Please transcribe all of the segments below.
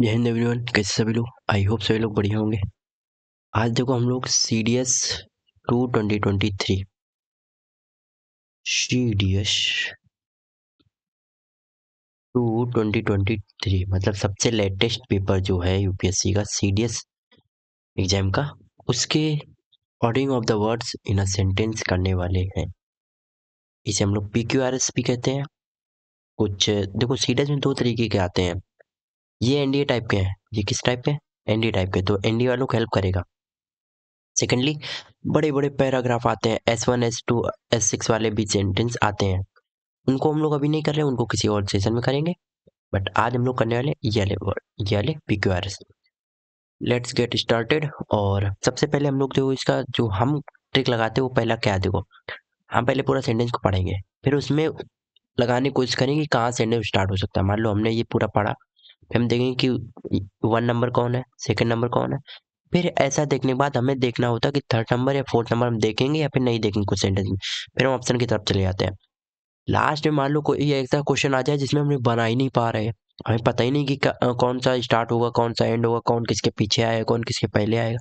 जय हिंद एवरीवन कैसे सभी लोग आई होप सभी लोग बढ़िया होंगे आज देखो हम लोग C D S two twenty twenty three C D S two twenty twenty three मतलब सबसे लेटेस्ट पेपर जो है यूपीएससी का सी डी एस एग्जाम का उसके according of the words in a sentence करने वाले हैं इसे हम लोग पी क्यू आर एस भी कहते हैं कुछ देखो सी डी एस में दो तरीके के आते हैं ये एनडीए टाइप के हैं ये किस टाइप के एनडीए टाइप के तो एनडीए वालों को हेल्प करेगा सेकेंडली बड़े बड़े पैराग्राफ आते हैं S one S two S six वाले भी सेंटेंस आते हैं उनको हम लोग अभी नहीं कर रहे उनको किसी और सेशन में करेंगे बट आज हम लोग करने वाले ये वाले वर्ड ये वाले P Q R S let's get started और सबसे पहले हम लोग जो इसका जो हम ट्रिक लगाते हैं वो पहला क्या देखो हम पहले पूरा सेंटेंस को पढ़ेंगे फिर उसमें लगाने की कोशिश करेंगे कहाँ सेंटेंस स्टार्ट हो सकता है मान लो हमने ये पूरा पढ़ा फिर हम देखेंगे कि वन नंबर कौन है सेकेंड नंबर कौन है फिर ऐसा देखने के बाद हमें देखना होता है कि थर्ड नंबर या फोर्थ नंबर हम देखेंगे या फिर नहीं देखेंगे कुछ सेंटेंस में फिर हम ऑप्शन की तरफ चले जाते हैं लास्ट में मान लो कोई ऐसा क्वेश्चन आ जाए जिसमें हमने बना ही नहीं पा रहे हमें पता ही नहीं कि कौन सा स्टार्ट होगा कौन सा एंड होगा कौन किसके पीछे आएगा कौन किसके पहले आएगा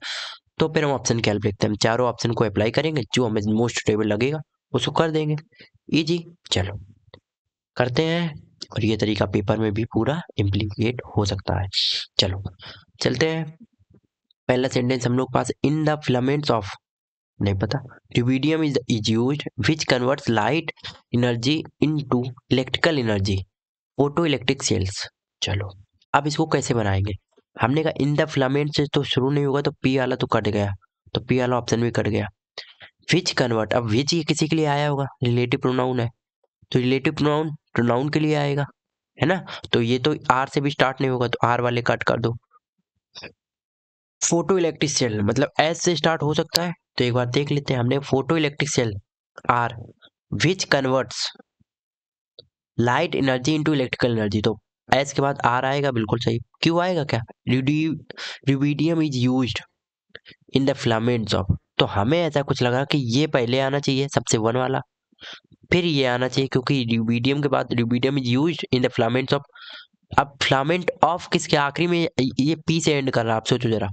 तो फिर हम ऑप्शन की हेल्प लेते हैं चारों ऑप्शन को अप्लाई करेंगे जो हमें मोस्ट सुटेबल लगेगा उसको कर देंगे ईजी चलो करते हैं और ये तरीका पेपर में भी पूरा इम्प्लीकेट हो सकता है चलो चलते हैं पहला सेंटेंस हम लोग पास इन द फिलामेंट्स ऑफ नहीं पता rubidium is is use which converts light energy into electrical energy photo electric cells चलो अब इसको कैसे बनाएंगे हमने कहा इन द फिलामेंट से तो शुरू नहीं होगा तो पी वाला तो कट गया तो पी वाला ऑप्शन भी कट गया विच कन्वर्ट अब विच ये किसी के लिए आया होगा रिलेटिव प्रोनाउन है तो रिलेटिव प्रोनाउन प्रोनाउन के लिए आएगा है ना तो ये तो आर से भी स्टार्ट नहीं होगा तो आर वाले कट कर दो फोटो इलेक्ट्रिक सेल मतलब एस से स्टार्ट हो सकता है तो एक बार देख लेते हैं हमने photo electric cell are which converts light energy into electrical energy तो एस के बाद आर आएगा बिल्कुल सही क्यों आएगा क्या rubidium is use in the filaments of तो हमें ऐसा कुछ लगा कि ये पहले आना चाहिए सबसे वन वाला फिर ये आना चाहिए क्योंकि ल्यूबिडियम के बाद rubidium is use in the filaments of अब फ्लामेंट ऑफ किसके आखिरी में ये पी से एंड कर रहा है आप सोचो जरा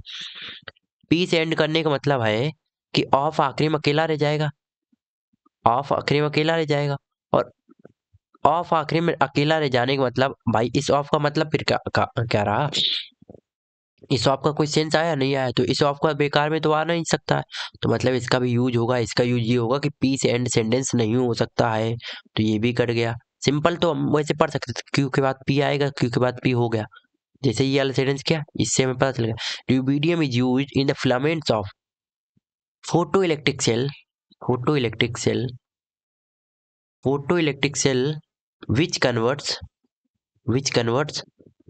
पी से एंड करने का मतलब है कि ऑफ आखिरी में अकेला रह जाएगा ऑफ आखिरी में अकेला रह जाएगा और ऑफ आखिरी में अकेला रह जाने का मतलब भाई इस ऑफ का मतलब फिर क्या, क्या रहा इस ऑफ का कोई सेंस आया नहीं आया तो इस ऑफ का बेकार में तो आ नहीं सकता है तो मतलब इसका भी यूज होगा इसका यूज ये होगा कि पीस एंड सेंटेंस नहीं हो सकता है तो ये भी कट गया सिंपल तो हम वैसे पढ़ सकते थे क्यू के बाद पी आएगा क्यू के बाद पी हो गया जैसे ये वाला सेंटेंस क्या इससे हमें पता चल गया rubidium is use in the filaments of photo electric cell photo electric cell photo electric cell which converts which converts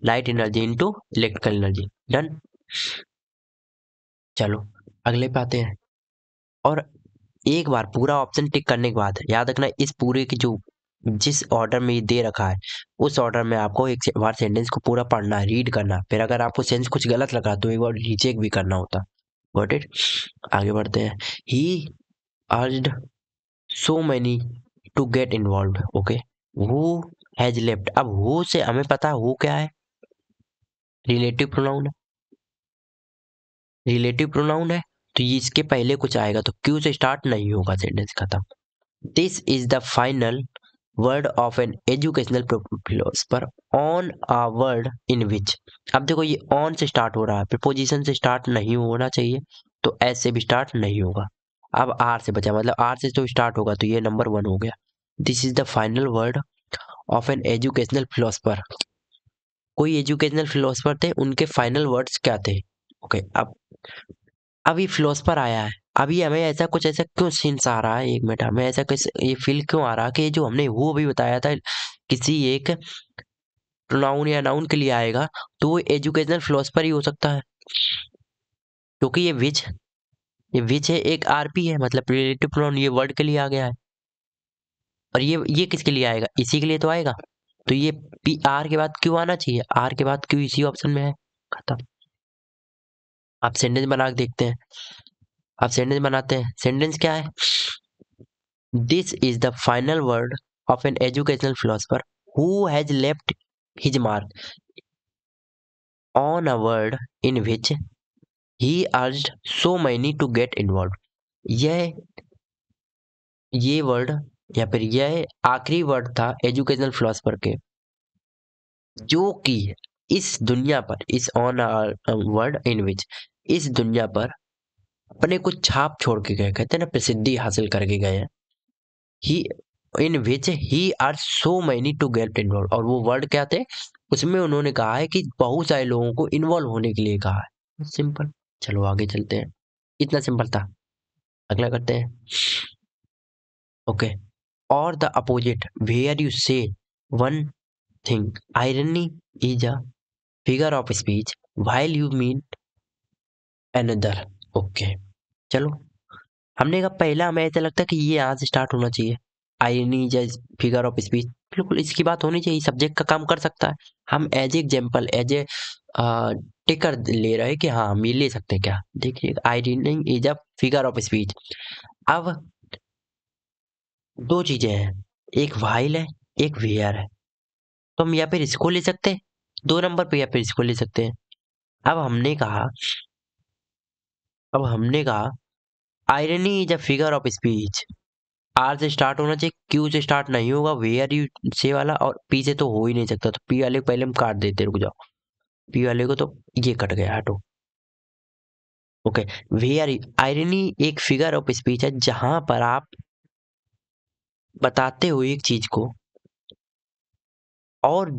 light energy into electrical energy done चलो अगले पे आते हैं और एक बार पूरा ऑप्शन टिक करने के बाद याद रखना इस पूरे की जो जिस ऑर्डर में ये दे रखा है उस ऑर्डर में आपको एक बार सेंटेंस को पूरा पढ़ना है रीड करना फिर अगर आपको सेंस कुछ गलत लगा तो एक बार रीचेक भी करना होता गॉट इट आगे बढ़ते हैं he urged so many to get involve okay who has left अब वो से हमें पता है वो क्या है रिलेटिव प्रोनाउन है रिलेटिव प्रोनाउन है तो ये इसके पहले कुछ आएगा तो क्यू से स्टार्ट नहीं होगा सेंटेंस खत्म this is the final word of an educational पर on a word in which अब देखो ये ऑन से स्टार्ट हो रहा है प्रपोजिशन से स्टार्ट नहीं होना चाहिए तो एस से भी स्टार्ट नहीं होगा अब आर से बचा मतलब आर से तो स्टार्ट होगा तो ये नंबर वन हो गया this is the final word of an educational philosopher कोई एजुकेशनल फिलोसफर थे उनके फाइनल वर्ड्स क्या थे ओके okay, अब अभी फ्लोस पर आया है अभी हमें ऐसा कुछ ऐसा क्यों सीन्स आ रहा है एक मिनट हमें ऐसा कुछ ये फील क्यों आ रहा है कि जो हमने वो भी बताया था किसी एक प्रोनाउन या नाउन के लिए आएगा तो वो एजुकेशनल फ्लोस पर ही हो सकता है क्योंकि ये विच ये विच है एक आरपी है मतलब रिलेटिव प्रोनाउन ये वर्ड के लिए आ गया है और ये ये किसके लिए आएगा इसी के लिए तो आएगा तो ये पी आर के बाद क्यों आना चाहिए आर के बाद क्यों इसी ऑप्शन में है खत्म आप सेंटेंस बना के देखते हैं आप सेंटेंस बनाते हैं सेंटेंस क्या है this is the final word of an educational philosopher who has left his mark on a word in which he urge so many to get involve यह ये वर्ड या फिर यह आखिरी वर्ड था एजुकेशनल फिलोसफर के जो कि इस दुनिया पर इस ऑन वर्ल्ड इन विच इस दुनिया पर अपने को छाप छोड़ के गए कहते हैं ना प्रसिद्धि हासिल करके गए हैं he in which he are so many to get involve और वो वर्ड क्या थे उसमें उन्होंने कहा है कि बहुत सारे लोगों को इन्वॉल्व होने के लिए कहा है सिंपल चलो आगे चलते हैं इतना सिंपल था अगला करते हैं ओके और the opposite where you say one thing irony is a figure of speech while you mean another okay चलो हमने कहा पहला हमें ऐसा लगता है कि ये यहाँ से स्टार्ट होना चाहिए आई एनी जज फिगर ऑफ स्पीच बिल्कुल इसकी बात होनी चाहिए सब्जेक्ट का काम कर सकता है हम as example as a taker ले रहे हैं कि हाँ हम ये ले सकते हैं क्या देखिए irony is a figure of speech अब दो चीज़ें हैं एक वाइल है एक वेयर है तो हम या फिर इसको ले सकते हैं दो नंबर पे फिर इसको ले सकते हैं अब हमने कहा अब हमने कहा irony is a figure of speech R से स्टार्ट होना चाहिए क्यू से स्टार्ट नहीं होगा वेयर यू से वाला और पी से तो हो ही नहीं सकता तो पी वाले को पहले हम काट देते रुक जाओ पी वाले को तो ये कट गया हटो ओके वेयर आयरनी एक फिगर ऑफ स्पीच है जहां पर आप बताते हो एक चीज को और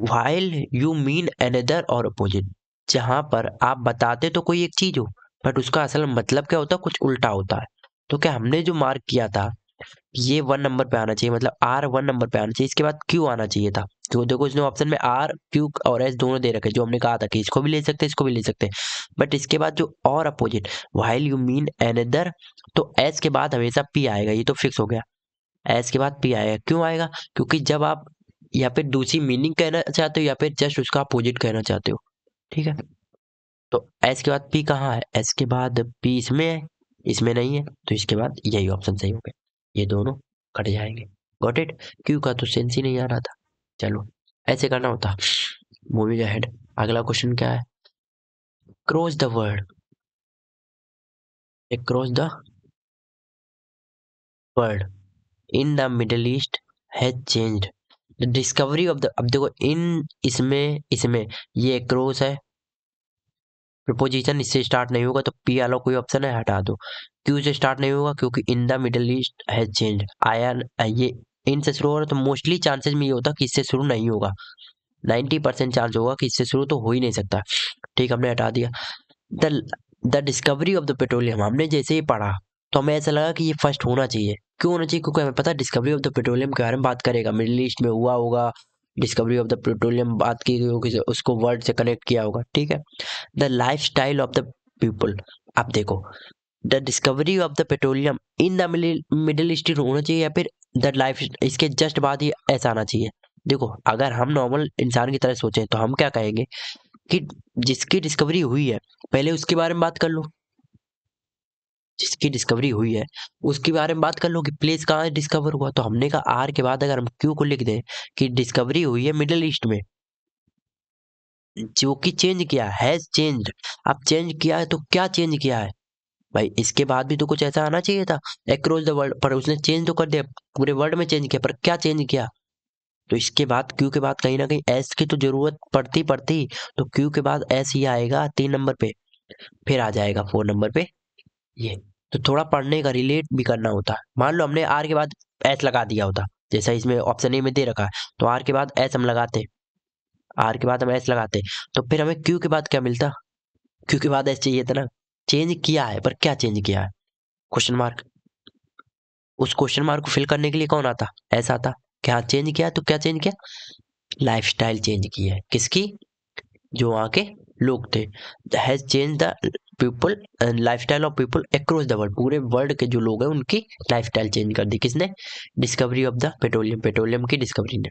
वाइल यू मीन एनदर और अपोजिट जहाँ पर आप बताते तो कोई एक चीज़ हो बट उसका असल मतलब क्या होता है कुछ उल्टा होता है तो क्या हमने जो मार्क किया था ये वन नंबर पे आना चाहिए मतलब आर वन नंबर पे आना चाहिए इसके बाद क्यू आना चाहिए था तो देखो इसने ऑप्शन में आर क्यू और एस दोनों दे रखे जो हमने कहा था कि इसको भी ले सकते हैं इसको भी ले सकते हैं बट इसके बाद जो और opposite while you mean another तो एस के बाद हमेशा पी आएगा ये तो फिक्स हो गया एस के बाद पी आएगा क्यों आएगा क्योंकि जब आप या फिर दूसरी मीनिंग कहना चाहते हो या फिर जस्ट उसका अपोजिट कहना चाहते हो ठीक है तो एस के बाद पी कहाँ है एस के बाद पी इसमें है इसमें नहीं है तो इसके बाद यही ऑप्शन सही हो गया ये दोनों कट जाएंगे गॉट इट क्यों का तो सेंस ही नहीं आ रहा था चलो ऐसे करना होता मूवी हेड अगला क्वेश्चन क्या है cross the world cross the world in the Middle East has changed discovery of the अब देखो इन इसमें इसमें ये क्रोस है प्रपोजिशन इससे स्टार्ट नहीं होगा तो पी आलो कोई ऑप्शन है हटा दो क्यों से स्टार्ट नहीं होगा क्योंकि in the Middle East has change आया ये इन से शुरू हो रहा तो मोस्टली चांसेस में ये होता कि इससे शुरू नहीं होगा नाइन्टी परसेंट चांस होगा कि इससे शुरू तो हो ही नहीं सकता ठीक हमने हटा दिया the the discovery of the petroleum हमने जैसे ही पढ़ा तो हमें ऐसा लगा कि ये फर्स्ट होना चाहिए क्यों होना चाहिए क्योंकि हमें पता है डिस्कवरी ऑफ द पेट्रोलियम के बारे में बात करेगा मिडिल ईस्ट में हुआ होगा डिस्कवरी ऑफ द पेट्रोलियम बात की गई होगी उसको वर्ल्ड से कनेक्ट किया होगा ठीक है the lifestyle of the people आप देखो the discovery of the petroleum in the Middle East होना चाहिए या फिर द लाइफ इसके जस्ट बाद ही ऐसा आना चाहिए देखो अगर हम नॉर्मल इंसान की तरह सोचें तो हम क्या कहेंगे कि जिसकी डिस्कवरी हुई है पहले उसके बारे में बात कर लो जिसकी डिस्कवरी हुई है उसके बारे में बात कर लो कि प्लेस कहाँ डिस्कवर हुआ तो हमने कहा आर के बाद अगर हम क्यू को लिख दें कि डिस्कवरी हुई है मिडल ईस्ट में जो कि चेंज किया हैज चेंज अब चेंज किया है तो क्या चेंज किया है भाई इसके बाद भी तो कुछ ऐसा आना चाहिए था एक्रॉस द वर्ल्ड पर उसने चेंज तो कर दिया पूरे वर्ल्ड में चेंज किया पर क्या चेंज किया तो इसके बाद क्यू के बाद कहीं ना कहीं एस की तो जरूरत पड़ती पड़ती तो क्यू के बाद एस ही आएगा तीन नंबर पे फिर आ जाएगा फोर नंबर पे ये तो थोड़ा पढ़ने का रिलेट भी करना होता है मान लो हमने आर के बाद एस लगा दिया होता जैसा इसमें ऑप्शन ए में दे रखा है तो आर के बाद एस हम लगाते आर के बाद हम एस लगाते तो फिर हमें क्यू के बाद क्या मिलता क्यू के बाद एस चाहिए था ना चेंज किया है पर क्या चेंज किया है क्वेश्चन मार्क उस क्वेश्चन मार्क को फिल करने के लिए कौन आता ऐसा आता क्या चेंज किया तो क्या चेंज किया लाइफ स्टाइल चेंज किया है किसकी जो वहाँ के लोग थे has change the people style of people across the world पूरे वर्ल्ड के जो लोग हैं उनकी लाइफ स्टाइल चेंज कर दी किसने discovery of the petroleum petroleum की डिस्कवरी ने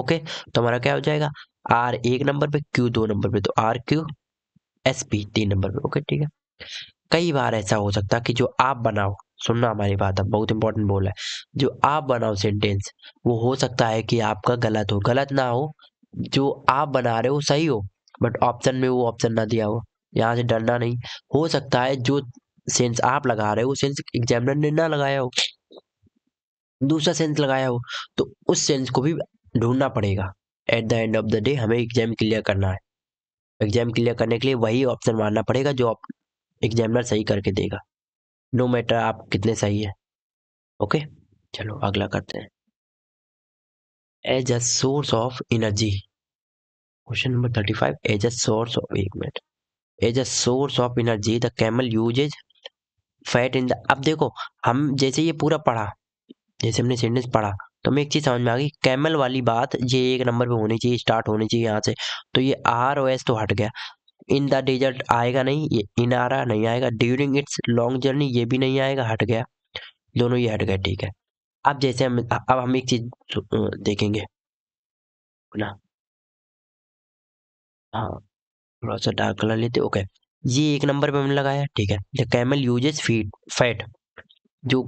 ओके तो हमारा क्या हो जाएगा आर एक नंबर पे क्यू दो नंबर पे तो आर क्यू एस पी तीन नंबर पे ओके ठीक है कई बार ऐसा हो सकता है कि जो आप बनाओ सुनना हमारी बात अब बहुत इंपॉर्टेंट बोल है जो आप बनाओ सेंटेंस वो हो सकता है कि आपका गलत हो गलत ना हो जो आप बना रहे हो सही हो बट ऑप्शन में वो ऑप्शन ना दिया हो यहाँ से डरना नहीं हो सकता है जो सेंस आप लगा रहे हो सेंस एग्जामिनर ने ना लगाया हो दूसरा सेंस लगाया हो तो उस सेंस को भी ढूंढना पड़ेगा at the end of the day हमें एग्जाम क्लियर करना है एग्जाम क्लियर करने के लिए वही ऑप्शन मानना पड़ेगा जो आप एग्जामिनर सही करके देगा नो no मैटर आप कितने सही है ओके चलो अगला करते हैं as a source of energy question number thirty five as a source of एक minute as a source of energy the camel uses fat in the अब देखो हम जैसे ये पूरा पढ़ा जैसे हमने सेंटेंस पढ़ा तो हमें एक चीज़ समझ में आ गई कैमल वाली बात ये एक नंबर पे होनी चाहिए स्टार्ट होनी चाहिए यहाँ से तो ये आर ओ एस तो हट गया इन द डेजर्ट आएगा नहीं ये इन आ रहा नहीं आएगा ड्यूरिंग इट्स लॉन्ग जर्नी ये भी नहीं आएगा हट गया दोनों ये हट गए ठीक है अब जैसे हम अब हम एक चीज़ तो, देखेंगे ना हाँ थोड़ा सा डार्क कलर लेते ओके ये एक नंबर पे हमने लगाया ठीक है the camel uses feet fat जो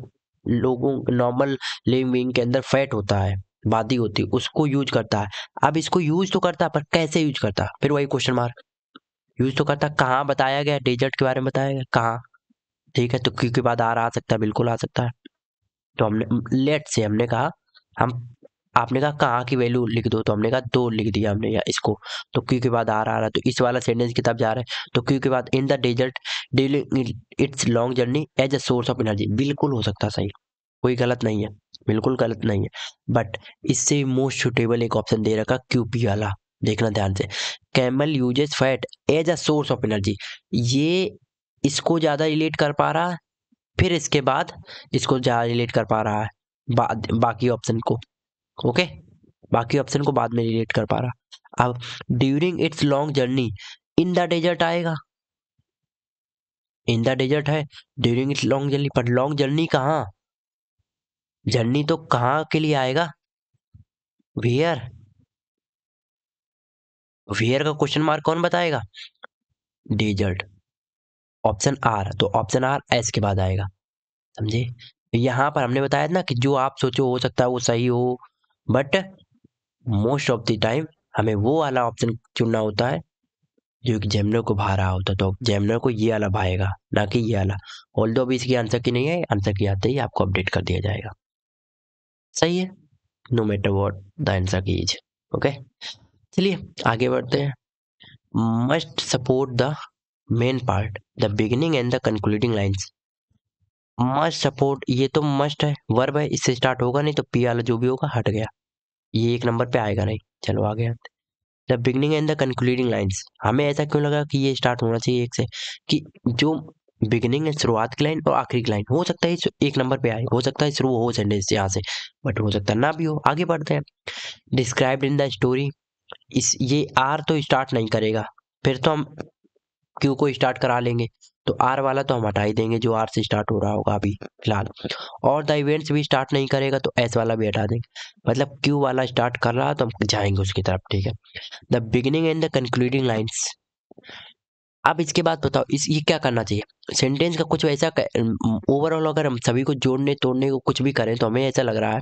लोगों नॉर्मल लिविंग विंग के अंदर फैट होता है बादी होती है उसको यूज करता है अब इसको यूज तो करता है पर कैसे यूज करता है फिर वही क्वेश्चन मार्क यूज तो करता कहाँ बताया गया डेजर्ट के बारे में बताया गया कहाँ ठीक है तो क्योंकि बाद आ रहा आ सकता है बिल्कुल आ सकता है तो हमने लेट से हमने कहा हम आपने कहा कहाँ की वैल्यू लिख दो तो हमने कहा दो लिख दिया हमने यहाँ इसको तो क्यू के बाद आर आ रहा है तो इस वाला सेंटेंस की तब जा रहा है तो क्यू के बाद in the desert dealing its long journey as a source of energy बिल्कुल हो सकता सही कोई गलत नहीं है बिल्कुल गलत नहीं है बट इससे मोस्ट सुटेबल एक ऑप्शन दे रखा क्यू पी वाला देखना ध्यान से camel uses fat as a source of energy ये इसको ज़्यादा रिलेट कर पा रहा फिर इसके बाद इसको ज़्यादा रिलेट कर पा रहा है बा, बाकी ऑप्शन को ओके बाकी ऑप्शन को बाद में रिलेट कर पा रहा अब during its long journey in the desert आएगा इन द डेजर्ट है ड्यूरिंग इट्स लॉन्ग जर्नी पर लॉन्ग जर्नी कहाँ जर्नी तो कहाँ के लिए आएगा वेयर वेयर का क्वेश्चन मार्क कौन बताएगा डेजर्ट ऑप्शन आर तो ऑप्शन आर एस के बाद आएगा समझे यहाँ पर हमने बताया ना कि जो आप सोचो हो सकता है वो सही हो but most of the time हमें वो वाला ऑप्शन चुनना होता है जो कि जेमनो को भा रहा होता तो जेमनो को ये वाला भाएगा ना कि ये वाला ऑल दो अभी इसकी आंसर की नहीं है आंसर की आते ही आपको अपडेट कर दिया जाएगा सही है no matter what the answer key is okay चलिए आगे बढ़ते हैं must support the main part the beginning and the concluding lines must support ये तो मस्ट है वर्ब है इससे स्टार्ट होगा नहीं तो पी वाला जो भी होगा हट गया ये एक नंबर पे आएगा नहीं चलो आगे आते the beginning and the concluding lines हमें ऐसा क्यों लगा कि ये स्टार्ट होना चाहिए एक से कि जो बिगनिंग है शुरुआत की लाइन और आखिरी की लाइन हो सकता है एक नंबर पे आए हो सकता है शुरू हो सेंटेंस यहाँ से बट हो सकता है ना भी हो आगे बढ़ते हैं डिस्क्राइब इन द स्टोरी इस ये आर तो स्टार्ट नहीं करेगा फिर तो हम क्यू को स्टार्ट करा लेंगे तो आर वाला तो हम हटा ही देंगे जो आर से स्टार्ट हो रहा होगा अभी फिलहाल और द इवेंट्स भी स्टार्ट नहीं करेगा तो एस वाला भी हटा देंगे मतलब क्यू वाला स्टार्ट कर रहा तो हम जाएंगे उसकी तरफ ठीक है the beginning and the concluding lines अब इसके बाद बताओ इस ये क्या करना चाहिए सेंटेंस का कुछ ऐसा ओवरऑल अगर हम सभी को जोड़ने तोड़ने को कुछ भी करें तो हमें ऐसा लग रहा है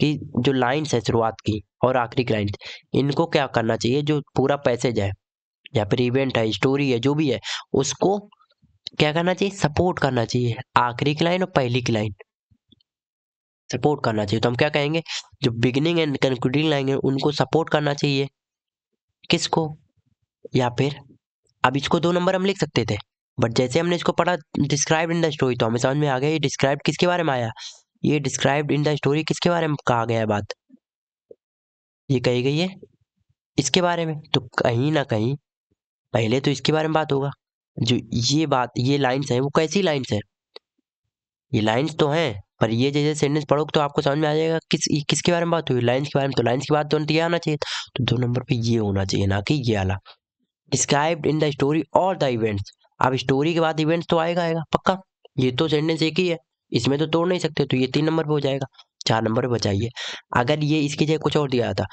कि जो लाइन्स है शुरुआत की और आखिरी की लाइन्स इनको क्या करना चाहिए जो पूरा पैसेज है या फिर इवेंट है स्टोरी है जो भी है उसको क्या करना चाहिए सपोर्ट करना चाहिए आखिरी की लाइन और पहली की लाइन सपोर्ट करना चाहिए तो हम क्या कहेंगे जो बिगिनिंग एंड कंक्लूडिंग लाइन है उनको सपोर्ट करना चाहिए किसको या फिर अब इसको दो नंबर हम लिख सकते थे बट जैसे हमने इसको पढ़ा डिस्क्राइब इन द स्टोरी तो हमें समझ में आ गया ये डिस्क्राइब किसके बारे में आया ये डिस्क्राइब इन द स्टोरी किसके बारे में कहा गया बात ये कही गई है इसके बारे में तो कहीं ना कहीं पहले तो इसके बारे में बात होगा जो ये बात ये लाइन्स हैं वो कैसी लाइन्स हैं ये लाइन्स तो हैं पर ये जैसे सेंटेंस पढ़ोगे तो आपको समझ में आ जाएगा किस किसके बारे में बात हुई लाइन्स के बारे में तो लाइन्स की बात तो ये आना चाहिए तो दो नंबर पे ये होना चाहिए ना कि ये आला डिस्क्राइब इन द स्टोरी और द इवेंट्स अब स्टोरी के बाद इवेंट्स तो आएगा आएगा पक्का ये तो सेंटेंस एक ही है इसमें तो तोड़ नहीं सकते तो ये तीन नंबर पर हो जाएगा चार नंबर बचाइए अगर ये इसकी जगह कुछ और दिया था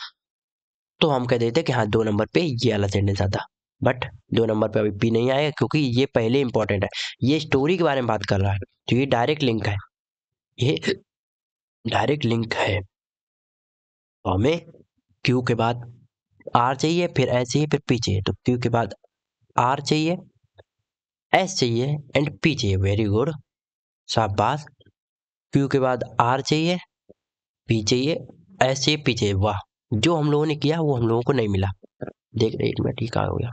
तो हम कह देते कि हाँ दो नंबर पे ये वाला सेंटेंस आता बट दो नंबर पे अभी पी नहीं आएगा क्योंकि ये पहले इंपॉर्टेंट है ये स्टोरी के बारे में बात कर रहा है तो ये डायरेक्ट लिंक है ये डायरेक्ट लिंक है तो हमें क्यू के बाद आर चाहिए फिर एस चाहिए फिर पी चाहिए तो क्यू के बाद आर चाहिए एस चाहिए एंड पी चाहिए वेरी गुड शाबाश क्यू के बाद आर चाहिए पी चाहिए एस चाहिए पी चाहिए वाह जो हम लोगों ने किया वो हम लोगों को नहीं मिला देख रहे एक मिनट ही कहा हो गया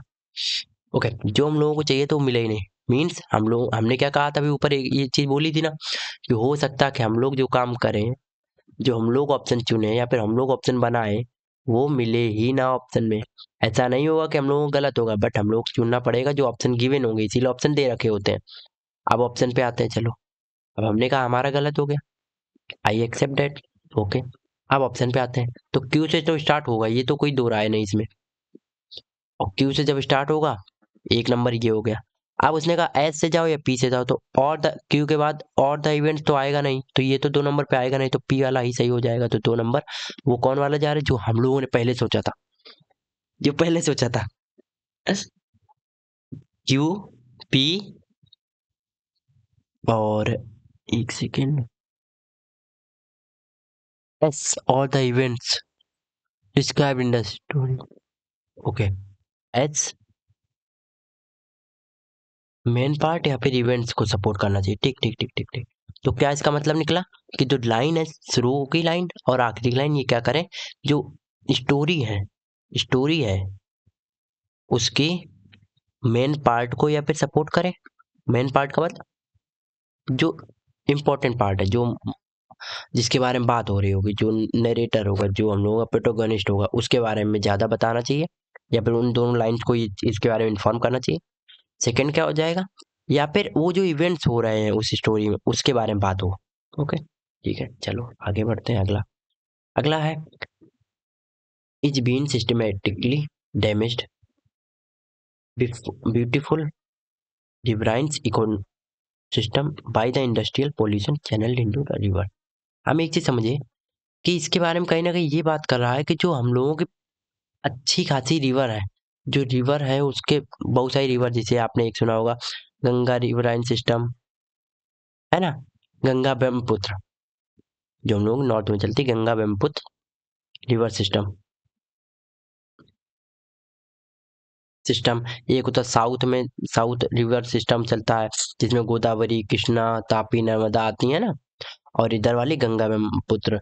ओके okay, जो हम लोगों को चाहिए तो वो मिला ही नहीं मीन्स हम लोग हमने क्या कहा था अभी ऊपर ये चीज़ बोली थी ना कि हो सकता है कि हम लोग जो काम करें जो हम लोग ऑप्शन चुने या फिर हम लोग ऑप्शन बनाए वो मिले ही ना ऑप्शन में ऐसा नहीं होगा कि हम लोगों को गलत होगा बट हम लोग चुनना पड़ेगा जो ऑप्शन गिवन होंगे इसीलिए ऑप्शन दे रखे होते हैं अब ऑप्शन पे आते हैं चलो अब हमने कहा हमारा गलत हो गया आई एक्सेप्ट डेट ओके अब ऑप्शन पे आते हैं तो क्यों से तो स्टार्ट होगा ये तो कोई दो राय नहीं इसमें और क्यू से जब स्टार्ट होगा एक नंबर ये हो गया अब उसने कहा एस से जाओ या पी से जाओ तो और द क्यू के बाद और द इवेंट तो आएगा नहीं तो ये तो दो नंबर पे आएगा नहीं तो पी वाला ही सही हो जाएगा तो दो नंबर वो कौन वाला जा रहा है जो हम लोगों ने पहले सोचा था जो पहले सोचा था क्यू पी और एक सेकेंड एस और the events describe industry okay adds main part या फिर इवेंट्स को सपोर्ट करना चाहिए ठीक ठीक ठीक ठीक ठीक तो क्या इसका मतलब निकला कि जो लाइन है शुरू की लाइन और आखिरी लाइन ये क्या करें जो स्टोरी है स्टोरी है उसकी मेन पार्ट को या फिर सपोर्ट करें मेन पार्ट का मतलब जो इम्पोर्टेंट पार्ट है जो जिसके बारे में बात हो रही होगी जो नरेटर होगा जो हम लोग का प्रोटोगनिस्ट होगा उसके बारे में ज़्यादा बताना चाहिए या फिर उन दोनों लाइन्स को इसके बारे में इन्फॉर्म करना चाहिए सेकेंड क्या हो जाएगा या फिर वो जो इवेंट्स हो रहे हैं उस स्टोरी में उसके बारे में बात हो ओके ठीक है चलो आगे बढ़ते हैं अगला अगला है is been systematically damage beautiful डिब्राइंस ecosystem by the industrial pollution channel to the river हम एक चीज़ समझिए कि इसके बारे में कहीं ना कहीं ये बात कर रहा है कि जो हम लोगों की अच्छी खासी रिवर है जो रिवर है उसके बहुत सारी रिवर जिसे आपने एक सुना होगा गंगा रिवराइन सिस्टम है ना गंगा ब्रह्मपुत्र जो हम लोग नॉर्थ में चलती Ganga Brahmaputra river system system एक होता साउथ में साउथ रिवर सिस्टम चलता है जिसमें गोदावरी कृष्णा तापी नर्मदा आती है ना और इधर वाली गंगा ब्रह्मपुत्र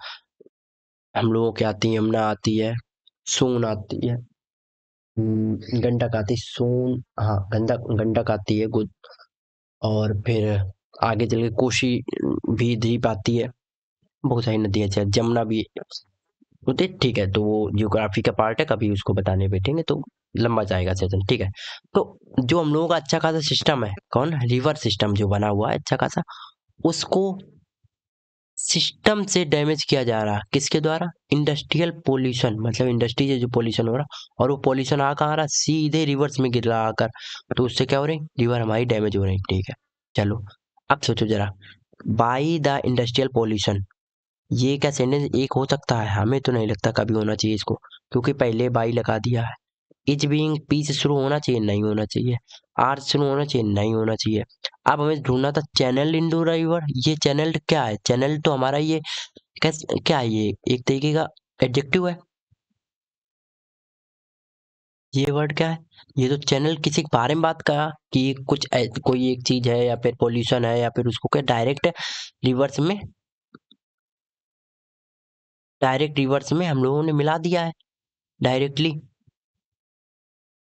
हम लोगों की आती है यमुना आती है सोन आती है हम्म। गंडक आती है सोन हाँ गंडक गंडक आती है गुद और फिर आगे चल के कोशी भी द्वीप आती है बहुत सारी नदियाँ चाहे जमुना भी होते ठीक है तो वो जियोग्राफी का पार्ट है कभी उसको बताने बैठेंगे तो लंबा जाएगा सेशन ठीक है तो जो हम लोगों का अच्छा खासा सिस्टम है कौन रिवर सिस्टम जो बना हुआ है अच्छा खासा उसको सिस्टम से डैमेज किया जा रहा है किसके द्वारा इंडस्ट्रियल पोल्यूशन मतलब इंडस्ट्री से जो पोल्यूशन हो रहा और वो पोल्यूशन आ कहाँ रहा सीधे रिवर्स में गिर रहा आकर तो उससे क्या हो रही रिवर हमारी डैमेज हो रही ठीक है चलो अब सोचो जरा बाई द इंडस्ट्रियल पोल्यूशन ये क्या सेंटेंस एक हो सकता है हमें तो नहीं लगता कभी होना चाहिए इसको क्योंकि पहले बाई लगा दिया है इज बींग पी से शुरू होना चाहिए नहीं होना चाहिए आर से शुरू होना चाहिए नहीं होना चाहिए अब हमें ढूंढना था चैनल इन डू ड्राइवर ये चैनल क्या है चैनल तो हमारा ये कैस क्या है ये एक तरीके का एडजेक्टिव है ये वर्ड क्या है ये तो चैनल किसी के बारे में बात कहा कि कुछ कोई एक चीज है या फिर पोल्यूशन है या फिर उसको क्या डायरेक्ट रिवर्स में डायरेक्ट रिवर्स में हम लोगों ने मिला दिया है डायरेक्टली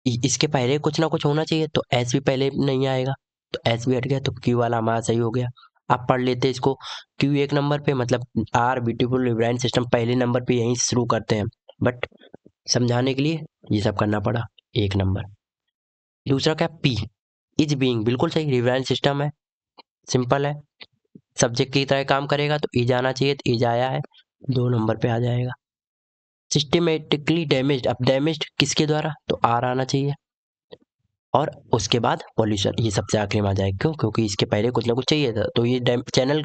इसके पहले कुछ ना कुछ होना चाहिए तो एस भी पहले नहीं आएगा तो एस भी हट गया तो क्यू वाला हमारा सही हो गया आप पढ़ लेते इसको क्यू एक नंबर पे मतलब आर ब्यूटीफुल रिब्राइन सिस्टम पहले नंबर पे यहीं शुरू करते हैं बट समझाने के लिए ये सब करना पड़ा एक नंबर दूसरा क्या पी इज बीइंग बिल्कुल सही रिब्राइन सिस्टम है सिंपल है सब्जेक्ट की तरह काम करेगा तो ईज आना चाहिए तो ई जाया है दो नंबर पे आ जाएगा सिस्टमेटिकली डैमेज अब डैमेज किसके द्वारा तो आर आना चाहिए और उसके बाद पॉल्यूशन ये सबसे आखिरी में आ जाएगा क्यों क्योंकि इसके पहले कुछ ना कुछ चाहिए था तो ये चैनल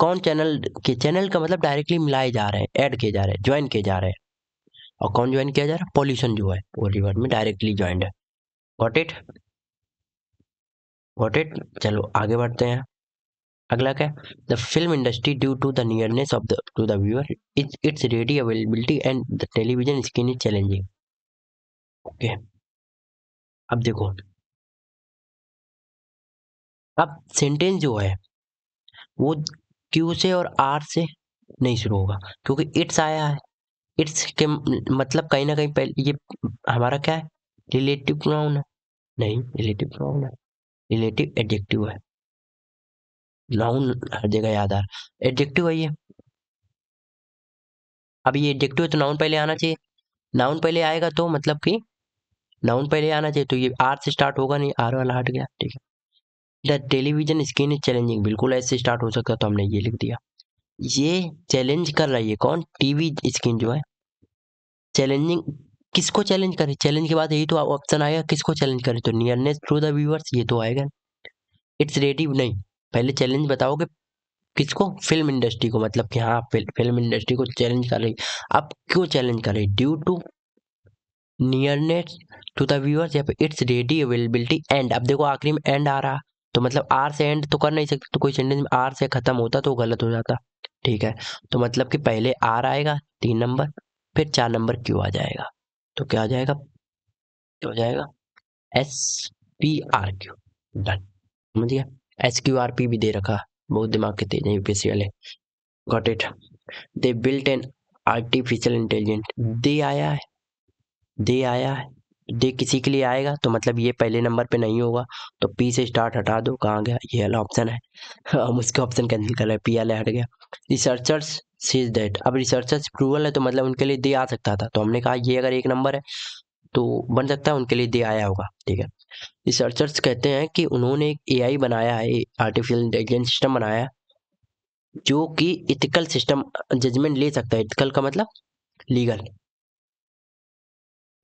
कौन चैनल के चैनल का मतलब डायरेक्टली मिलाए जा रहे हैं ऐड किए जा रहे हैं ज्वाइन किए जा रहे हैं और कौन ज्वाइन किया जा रहा है पॉल्यूशन जो है वो रिवर में डायरेक्टली ज्वाइंड है वॉट इट वॉट इट चलो आगे बढ़ते हैं अगला क्या the film industry due to the nearness of the to the viewer it's it's ready availability and the television screen is challenging okay अब देखो अब सेंटेंस जो है वो क्यू से और आर से नहीं शुरू होगा क्योंकि इट्स आया है इट्स के मतलब कहीं ना कहीं पहले ये हमारा क्या है रिलेटिव प्रोनाउन है नहीं रिलेटिव प्रोनाउन है रिलेटिव एडजेक्टिव है नाउन हर जगह याद आ रहा एडजेक्टिव है ये अब ये एडजेक्टिव है तो नाउन पहले आना चाहिए नाउन पहले आएगा तो मतलब कि नाउन पहले आना चाहिए तो ये आर से स्टार्ट होगा नहीं आर वाला हट गया ठीक है the television screen is challenging बिल्कुल ऐसे स्टार्ट हो सकता तो हमने ये लिख दिया ये चैलेंज कर रही है कौन टीवी स्क्रीन जो है चैलेंजिंग किसको चैलेंज कर रही चैलेंज के बाद यही तो ऑप्शन आएगा किसको चैलेंज कर रही तो नियरनेस थ्रू द व्यूअर्स ये तो आएगा इट्स रेडी नहीं पहले चैलेंज बताओ कि किसको फिल्म इंडस्ट्री को मतलब कि हाँ फिल्म इंडस्ट्री को चैलेंज कर रही अब क्यों चैलेंज कर रही due to nearness to the viewers या फिर इट्स रेडी अवेलेबिलिटी एंड अब देखो आखिरी में एंड आ रहा तो मतलब आर से एंड तो कर नहीं सकते तो कोई सेंटेंस में आर से ख़त्म होता तो गलत हो जाता ठीक है तो मतलब कि पहले आर आएगा तीन नंबर फिर चार नंबर क्यू आ जाएगा तो क्या आ जाएगा क्या हो जाएगा S P R Q done समझ गया एस क्यू आर पी भी दे रखा बहुत दिमाग के तेज यूपीएससी वाले got it they built an artificial intelligent they आया है दे आया है दे किसी के लिए आएगा तो मतलब ये पहले नंबर पे नहीं होगा तो पी से स्टार्ट हटा दो कहाँ गया ये वाला ऑप्शन है हम उसके ऑप्शन कैंसिल कर रहे पी वाले हट गया रिसर्चर्स सीज दैट अब रिसर्चर्स अप्रूवल है तो मतलब उनके लिए दे आ सकता था तो हमने कहा ये अगर एक नंबर है तो बन सकता है उनके लिए दे आया होगा ठीक है रिसर्चर्स कहते हैं कि उन्होंने एक ए बनाया है आर्टिफिशियल इंटेलिजेंस सिस्टम बनाया जो कि इथिकल सिस्टम जजमेंट ले सकता है इथिकल का मतलब लीगल है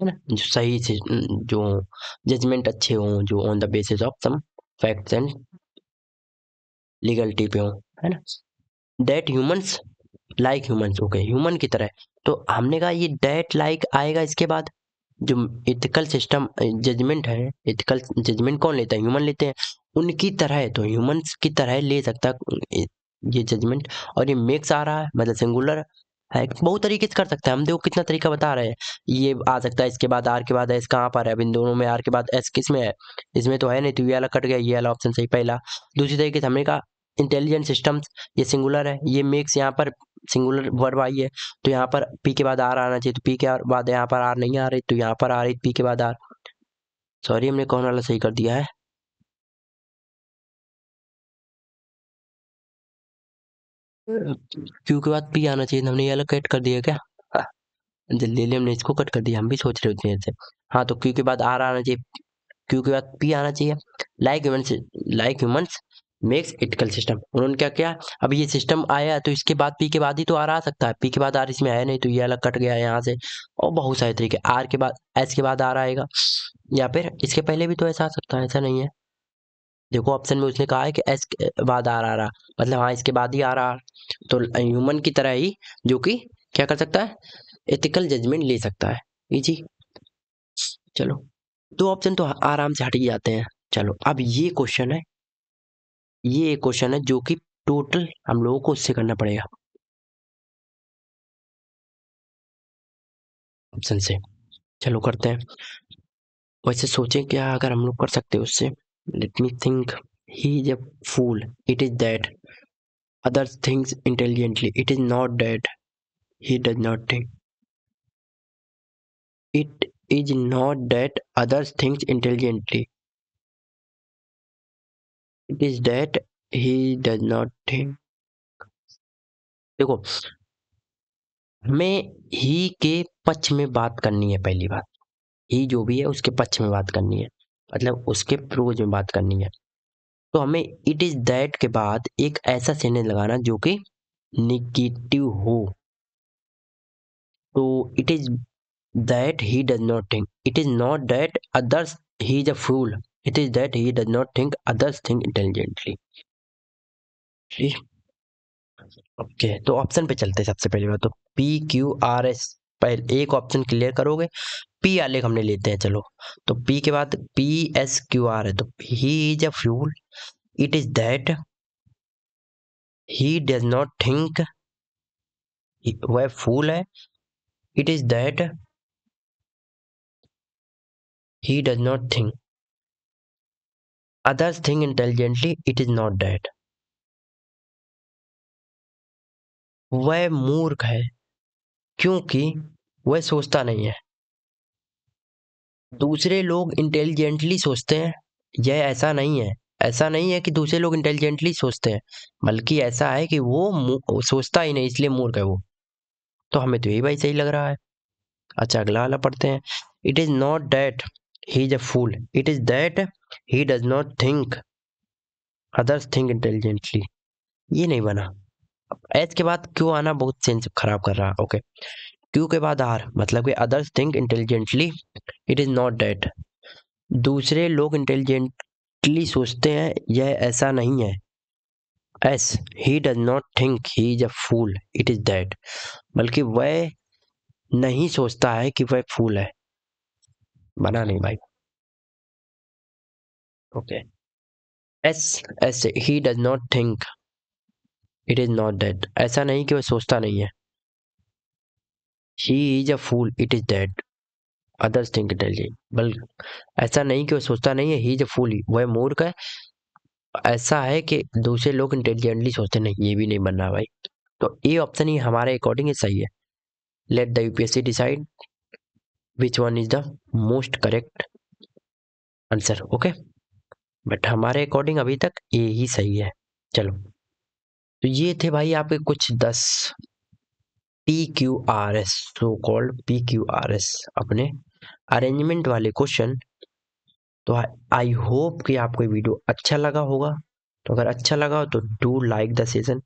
ना जो सही से जो जजमेंट अच्छे हों जो on the basis of some facts and legality पे हों है ना that humans like humans okay human की तरह तो हमने कहा ये डेट लाइक like आएगा इसके बाद जो इथिकल सिस्टम जजमेंट है इथिकल जजमेंट कौन लेता है ह्यूमन लेते हैं उनकी तरह है तो ह्यूमंस की तरह ले सकता है ये जजमेंट और ये मेक्स आ रहा है मतलब सिंगुलर है बहुत तरीके से कर सकता है हम देखो कितना तरीका बता रहे हैं ये आ सकता है इसके बाद आर के बाद एस कहाँ पर है अब इन दोनों में आर के बाद एस किस में है इसमें तो है नहीं तो ये वाला कट गया ये अला ऑप्शन सही पहला दूसरी तरीके से हमने कहा इंटेलिजेंट सिस्टम्स ये सिंगुलर है ये मेक्स यहाँ पर सिंगुलर वर्ब आई है तो यहाँ पर पी के बाद आर आना चाहिए तो पी के बाद यहाँ पर आर नहीं आ रही तो यहाँ पर आ रही पी के बाद आर सॉरी हमने कौन वाला सही कर दिया है क्यू के बाद पी आना चाहिए हमने ये अलग कट कर दिया क्या हाँ। जल्दी जल्दी हमने इसको कट कर दिया हम भी सोच रहे होते हैं हाँ तो क्यू के बाद आर आना चाहिए क्यू के बाद पी आना चाहिए like human like humans makes ethical system उन्होंने क्या किया अब ये सिस्टम आया तो इसके बाद पी के बाद ही तो आर आ सकता है पी के बाद आर इसमें आया नहीं तो ये अलग कट गया यहाँ से और बहुत सारे तरीके आर के बाद एस के बाद आर आएगा या फिर इसके पहले भी तो ऐसा आ सकता है ऐसा नहीं है देखो ऑप्शन में उसने कहा है कि एस के बाद आर आ रहा मतलब हाँ इसके बाद ही आ रहा तो ह्यूमन की तरह ही जो कि क्या कर सकता है एथिकल जजमेंट ले सकता है जी चलो दो ऑप्शन तो आराम से हट ही जाते हैं चलो अब ये क्वेश्चन है ये एक क्वेश्चन है जो कि टोटल हम लोगों को उससे करना पड़ेगा ऑप्शन से चलो करते हैं वैसे सोचें क्या अगर हम लोग कर सकते हैं उससे let me think he is a fool it is that other things intelligently it is not that he does not think it is not that other things intelligently it is that he does not think देखो हमें ही के पक्ष में बात करनी है पहली बात ही जो भी है उसके पक्ष में बात करनी है मतलब उसके प्रोज में बात करनी है तो हमें इट इज दैट के बाद एक ऐसा सेंटेंस लगाना जो कि निगेटिव हो तो it is that he does not think it is not that others he is a fool it is that he does not think others think intelligently okay तो ऑप्शन पे चलते हैं सबसे पहले बात तो पी क्यू आर एस पहले एक ऑप्शन क्लियर करोगे पी आलेख हमने लेते हैं चलो तो पी के बाद पी एस क्यू आर है तो he is a fool it is that he does not think वह फूल है it is that he does not think others think intelligently it is not that वह मूर्ख है क्योंकि वह सोचता नहीं है दूसरे लोग इंटेलिजेंटली सोचते हैं यह ऐसा नहीं है ऐसा नहीं है कि दूसरे लोग इंटेलिजेंटली सोचते हैं बल्कि ऐसा है कि वो सोचता ही नहीं इसलिए मूर्ख है वो तो हमें तो यही भाई सही लग रहा है अच्छा अगला वाला पढ़ते हैं it is not that he is a fool it is that he does not think others think intelligently ये नहीं बना एच के बाद क्यों आना बहुत सेंस खराब कर रहा ओके क्यू के बाद आर मतलब कि others think intelligently it is not that दूसरे लोग इंटेलिजेंटली सोचते हैं यह ऐसा नहीं है S he does not think he is a fool it is that बल्कि वह नहीं सोचता है कि वह फूल है बना नहीं भाई okay S S he does not think it is not that ऐसा नहीं कि वह सोचता नहीं है he is a fool it is that others think it is बल ऐसा नहीं कि वह सोचता नहीं है ही इज अ फूल वह मूर्ख है ऐसा है कि दूसरे लोग इंटेलिजेंटली सोचते नहीं ये भी नहीं बन रहा भाई तो ए ऑप्शन ही हमारे अकॉर्डिंग ही सही है let the UPSC decide which one is the most correct answer okay but हमारे अकॉर्डिंग अभी तक ये ही सही है चलो तो ये थे भाई आपके कुछ दस P Q R S so called P Q R S अपने अरेंजमेंट वाले क्वेश्चन तो आई होप कि आपको वीडियो अच्छा लगा होगा तो अगर अच्छा लगा हो तो डू लाइक द सेशन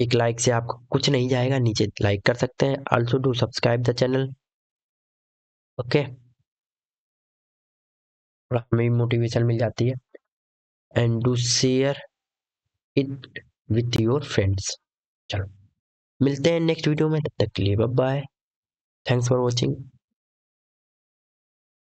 एक लाइक से आपको कुछ नहीं जाएगा नीचे लाइक कर सकते हैं also do subscribe the channel okay थोड़ा हमें मोटिवेशन मिल जाती है and do share it with your friends चलो मिलते हैं नेक्स्ट वीडियो में तब तक के लिए बाय थैंक्स फॉर वॉचिंग